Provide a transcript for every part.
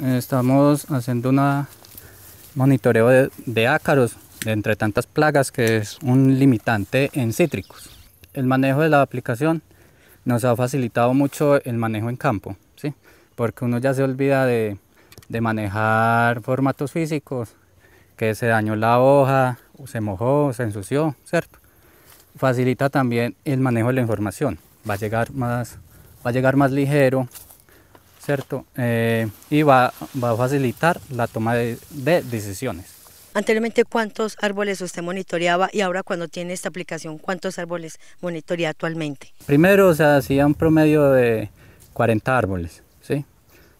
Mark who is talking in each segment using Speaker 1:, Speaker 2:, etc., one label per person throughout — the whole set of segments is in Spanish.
Speaker 1: Estamos haciendo un monitoreo de, ácaros, entre tantas plagas, que es un limitante en cítricos. El manejo de la aplicación nos ha facilitado mucho el manejo en campo, ¿sí? porque uno ya se olvida de, manejar formatos físicos, que se dañó la hoja, se mojó, se ensució, ¿cierto? Facilita también el manejo de la información, va a llegar más, va a llegar más ligero ¿cierto? Eh, y va, a facilitar la toma de, decisiones.
Speaker 2: Anteriormente, ¿cuántos árboles usted monitoreaba y ahora cuando tiene esta aplicación, cuántos árboles monitorea actualmente?
Speaker 1: Primero se hacía un promedio de 40 árboles, ¿sí?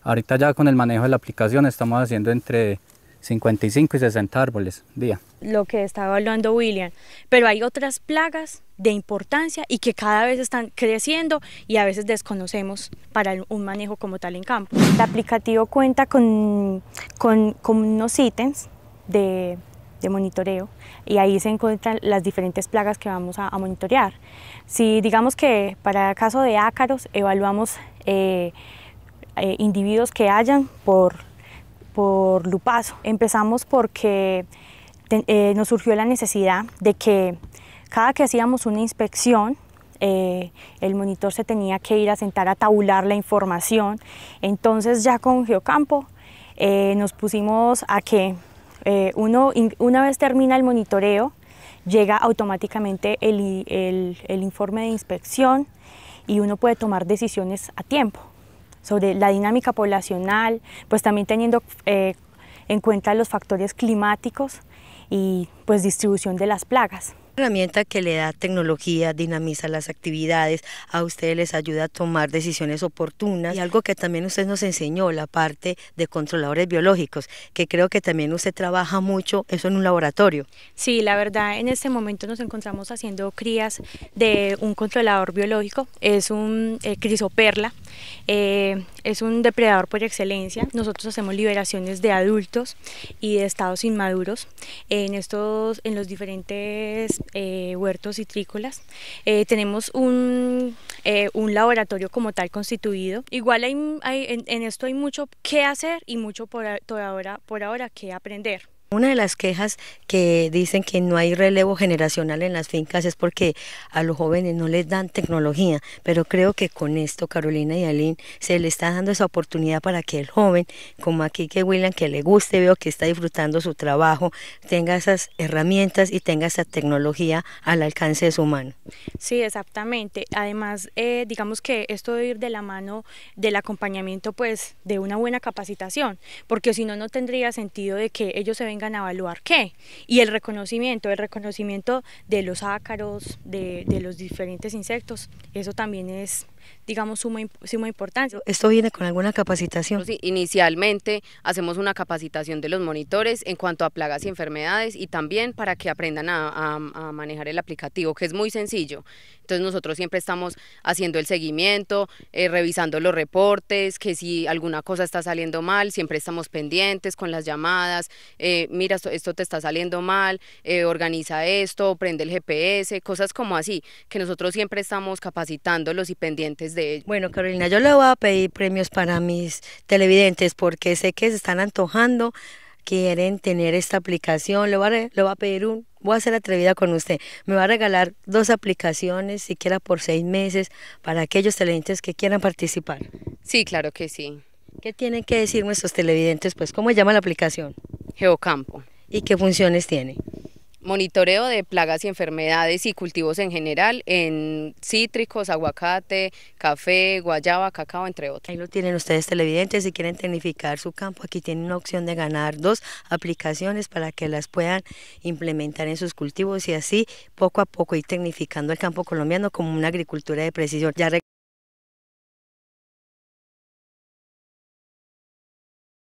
Speaker 1: Ahorita ya con el manejo de la aplicación estamos haciendo entre 55 y 60 árboles día.
Speaker 3: Lo que estaba evaluando William, pero hay otras plagas de importancia y que cada vez están creciendo y a veces desconocemos para un manejo como tal en campo. El aplicativo cuenta con, con, unos ítems de, monitoreo y ahí se encuentran las diferentes plagas que vamos a, monitorear. Si digamos que para el caso de ácaros evaluamos eh, eh, individuos que hayan por por Lupazo. Empezamos porque eh, nos surgió la necesidad de que cada que hacíamos una inspección, eh, el monitor se tenía que ir a sentar a tabular la información. Entonces ya con Geocampo eh, nos pusimos a que uno, una vez termina el monitoreo, llega automáticamente el informe de inspección y uno puede tomar decisiones a tiempo sobre la dinámica poblacional, pues también teniendo eh, en cuenta los factores climáticos y pues distribución de las plagas
Speaker 2: herramienta que le da tecnología, dinamiza las actividades, a ustedes les ayuda a tomar decisiones oportunas y algo que también usted nos enseñó, la parte de controladores biológicos, que creo que también usted trabaja mucho eso en un laboratorio.
Speaker 3: Sí, la verdad, en este momento nos encontramos haciendo crías de un controlador biológico, es un eh, crisoperla, eh, es un depredador por excelencia, nosotros hacemos liberaciones de adultos y de estados inmaduros en, estos, en los diferentes eh, huertos y trícolas eh, tenemos un, eh, un, laboratorio como tal constituido. Igual hay, en, esto hay mucho que hacer y mucho por, por ahora que aprender.
Speaker 2: Una de las quejas que dicen que no hay relevo generacional en las fincas es porque a los jóvenes no les dan tecnología, pero creo que con esto Carolina y Aline se le está dando esa oportunidad para que el joven, como aquí que William, que le guste, veo que está disfrutando su trabajo, tenga esas herramientas y tenga esa tecnología al alcance de su mano.
Speaker 3: Sí, exactamente. Además, eh, digamos que esto debe ir de la mano del acompañamiento pues de una buena capacitación, porque si no, no tendría sentido de que ellos se ven vengan a evaluar qué. Y el reconocimiento, el reconocimiento de los ácaros, de, de los diferentes insectos, eso también es digamos, suma, suma importancia. ¿Esto viene
Speaker 4: con alguna capacitación?
Speaker 3: inicialmente
Speaker 4: hacemos una capacitación de los monitores en cuanto a plagas y enfermedades y también para que aprendan a, manejar el aplicativo, que es muy sencillo. Entonces nosotros siempre estamos haciendo el seguimiento, eh, revisando los reportes, que si alguna cosa está saliendo mal, siempre estamos pendientes con las llamadas, eh, mira, esto, te está saliendo mal, eh, organiza esto, prende el GPS, cosas como así, que nosotros siempre estamos capacitándolos y pendientes bueno, Carolina,
Speaker 2: yo le voy a pedir premios para mis televidentes porque sé que se están antojando, quieren tener esta aplicación. Le voy a, pedir un, voy a ser atrevida con usted. Me va a regalar dos aplicaciones, siquiera por seis meses, para aquellos televidentes que quieran participar. Sí, claro que sí. ¿Qué tienen que decir nuestros televidentes? Pues, ¿cómo llama la aplicación? Geocampo. ¿Y qué funciones tiene?
Speaker 4: monitoreo de plagas y enfermedades y cultivos en general en cítricos, aguacate, café, guayaba, cacao, entre otros. Ahí lo
Speaker 2: tienen ustedes televidentes, si quieren tecnificar su campo, aquí tienen una opción de ganar dos aplicaciones para que las puedan implementar en sus cultivos y así poco a poco ir tecnificando el campo colombiano como una agricultura de precisión.